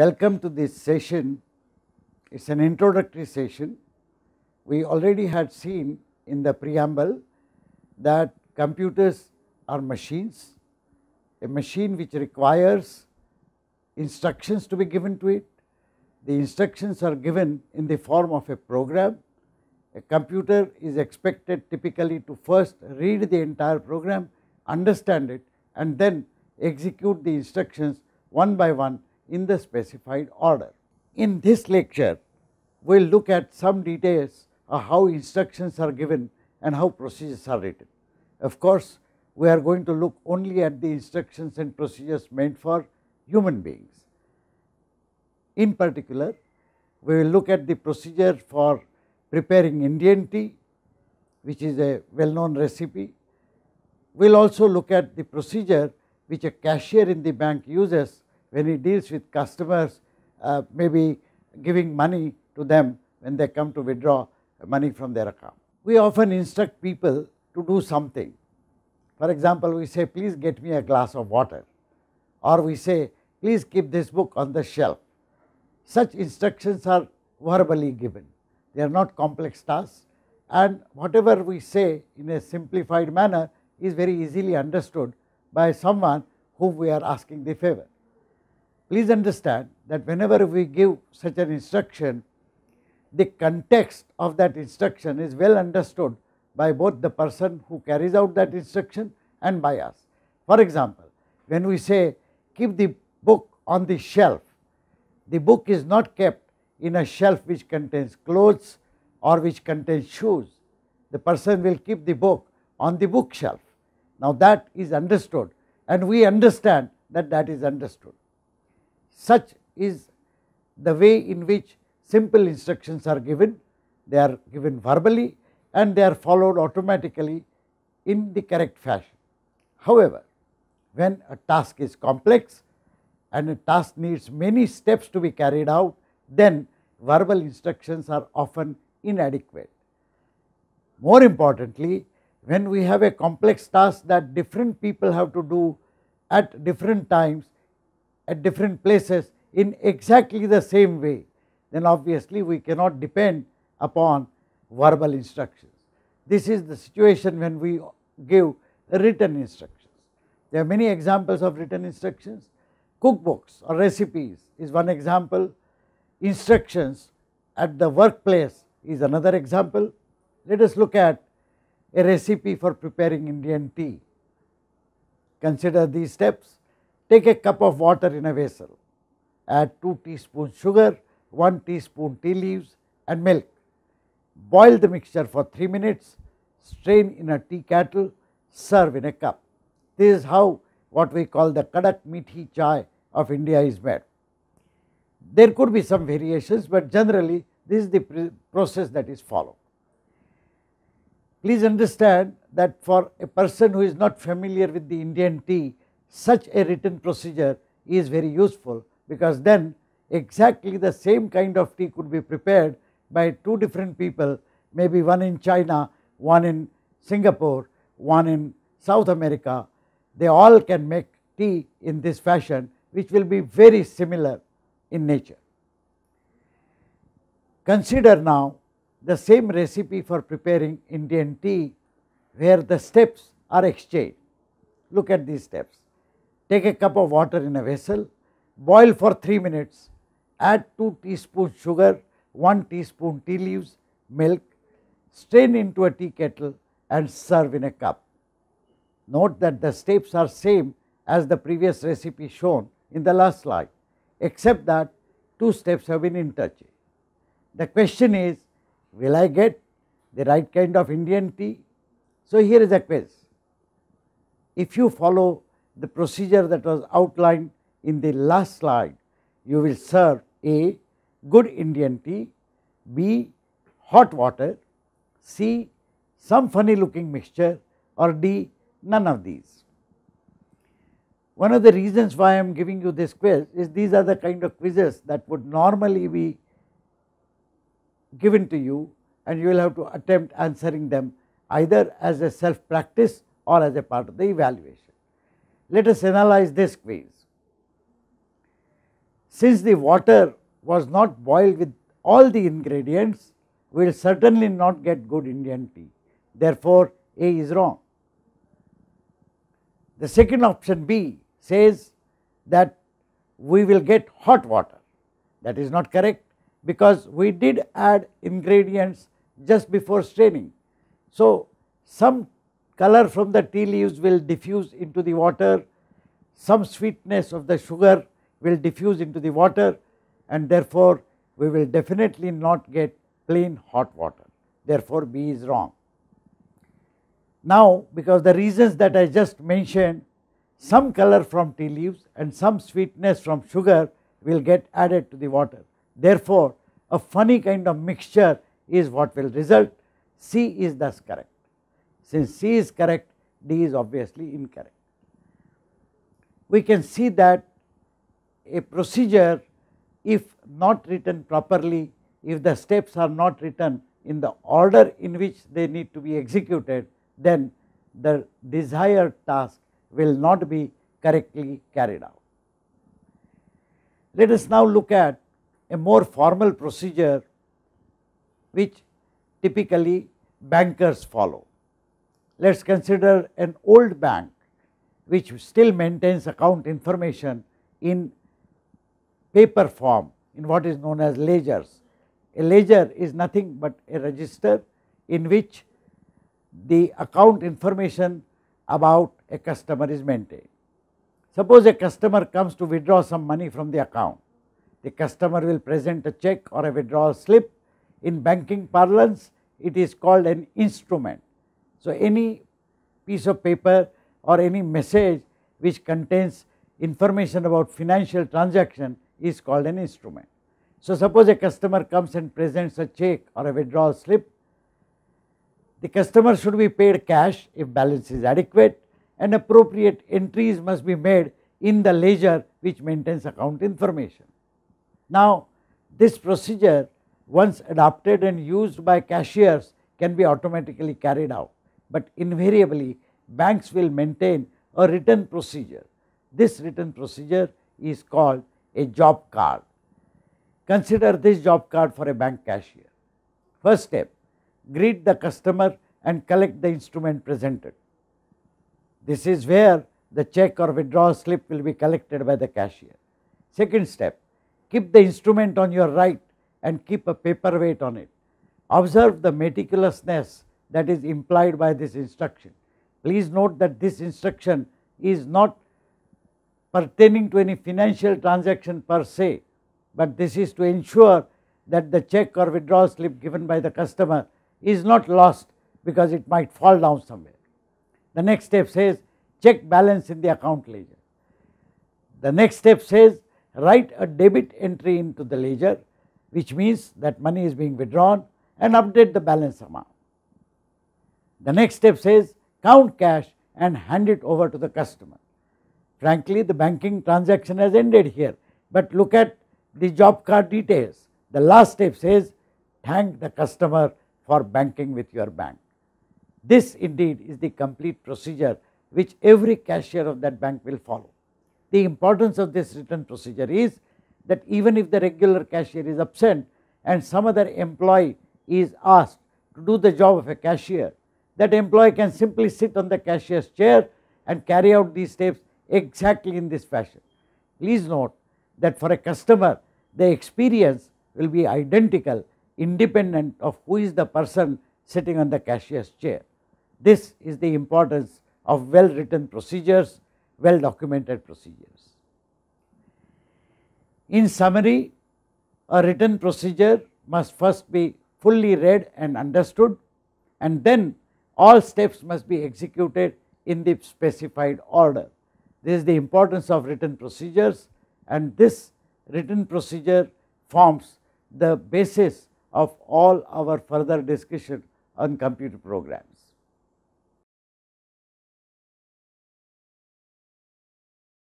Welcome to this session. It's an introductory session. We already had seen in the preamble that computers are machines, a machine which requires instructions to be given to it. The instructions are given in the form of a program. A computer is expected typically to first read the entire program, understand it and then execute the instructions one by one in the specified order. In this lecture, we will look at some details of how instructions are given and how procedures are written. Of course, we are going to look only at the instructions and procedures meant for human beings. In particular, we will look at the procedure for preparing Indian tea, which is a well-known recipe. We will also look at the procedure which a cashier in the bank uses when he deals with customers uh, maybe giving money to them when they come to withdraw money from their account. We often instruct people to do something. For example, we say please get me a glass of water or we say please keep this book on the shelf. Such instructions are verbally given. They are not complex tasks and whatever we say in a simplified manner is very easily understood by someone whom we are asking the favor. Please understand that whenever we give such an instruction, the context of that instruction is well understood by both the person who carries out that instruction and by us. For example, when we say keep the book on the shelf, the book is not kept in a shelf which contains clothes or which contains shoes. The person will keep the book on the bookshelf. Now that is understood and we understand that that is understood. Such is the way in which simple instructions are given, they are given verbally and they are followed automatically in the correct fashion. However, when a task is complex and a task needs many steps to be carried out, then verbal instructions are often inadequate. More importantly, when we have a complex task that different people have to do at different times, at different places in exactly the same way, then obviously we cannot depend upon verbal instructions. This is the situation when we give written instructions. There are many examples of written instructions. Cookbooks or recipes is one example. Instructions at the workplace is another example. Let us look at a recipe for preparing Indian tea. Consider these steps Take a cup of water in a vessel, add 2 teaspoons sugar, 1 teaspoon tea leaves and milk. Boil the mixture for 3 minutes, strain in a tea kettle, serve in a cup. This is how what we call the Kadak Mithi Chai of India is made. There could be some variations, but generally this is the process that is followed. Please understand that for a person who is not familiar with the Indian tea, such a written procedure is very useful because then exactly the same kind of tea could be prepared by two different people maybe one in China, one in Singapore, one in South America. They all can make tea in this fashion which will be very similar in nature. Consider now the same recipe for preparing Indian tea where the steps are exchanged. Look at these steps. Take a cup of water in a vessel, boil for 3 minutes, add 2 teaspoons sugar, 1 teaspoon tea leaves, milk, strain into a tea kettle and serve in a cup. Note that the steps are same as the previous recipe shown in the last slide, except that two steps have been interchanged. The question is, will I get the right kind of Indian tea? So, here is a quiz. If you follow the procedure that was outlined in the last slide. You will serve A. Good Indian tea, B. Hot water, C. Some funny looking mixture or D. None of these. One of the reasons why I am giving you this quiz is these are the kind of quizzes that would normally be given to you and you will have to attempt answering them either as a self practice or as a part of the evaluation. Let us analyze this quiz. Since the water was not boiled with all the ingredients, we will certainly not get good Indian tea. Therefore, A is wrong. The second option B says that we will get hot water. That is not correct because we did add ingredients just before straining. So, some color from the tea leaves will diffuse into the water, some sweetness of the sugar will diffuse into the water and therefore we will definitely not get plain hot water. Therefore, B is wrong. Now, because the reasons that I just mentioned, some color from tea leaves and some sweetness from sugar will get added to the water. Therefore, a funny kind of mixture is what will result. C is thus correct. Since C is correct, D is obviously incorrect. We can see that a procedure if not written properly, if the steps are not written in the order in which they need to be executed, then the desired task will not be correctly carried out. Let us now look at a more formal procedure which typically bankers follow. Let us consider an old bank which still maintains account information in paper form in what is known as ledgers. A ledger is nothing but a register in which the account information about a customer is maintained. Suppose a customer comes to withdraw some money from the account. The customer will present a check or a withdrawal slip. In banking parlance, it is called an instrument. So, any piece of paper or any message which contains information about financial transaction is called an instrument. So, suppose a customer comes and presents a check or a withdrawal slip, the customer should be paid cash if balance is adequate and appropriate entries must be made in the ledger which maintains account information. Now, this procedure once adopted and used by cashiers can be automatically carried out but invariably banks will maintain a written procedure. This written procedure is called a job card. Consider this job card for a bank cashier. First step, greet the customer and collect the instrument presented. This is where the check or withdrawal slip will be collected by the cashier. Second step, keep the instrument on your right and keep a paperweight on it. Observe the meticulousness that is implied by this instruction. Please note that this instruction is not pertaining to any financial transaction per se, but this is to ensure that the check or withdrawal slip given by the customer is not lost because it might fall down somewhere. The next step says check balance in the account ledger. The next step says write a debit entry into the ledger which means that money is being withdrawn and update the balance amount. The next step says count cash and hand it over to the customer. Frankly, the banking transaction has ended here, but look at the job card details. The last step says thank the customer for banking with your bank. This indeed is the complete procedure which every cashier of that bank will follow. The importance of this written procedure is that even if the regular cashier is absent and some other employee is asked to do the job of a cashier, that employee can simply sit on the cashier's chair and carry out these steps exactly in this fashion. Please note that for a customer, the experience will be identical independent of who is the person sitting on the cashier's chair. This is the importance of well written procedures, well documented procedures. In summary, a written procedure must first be fully read and understood and then all steps must be executed in the specified order. This is the importance of written procedures and this written procedure forms the basis of all our further discussion on computer programming.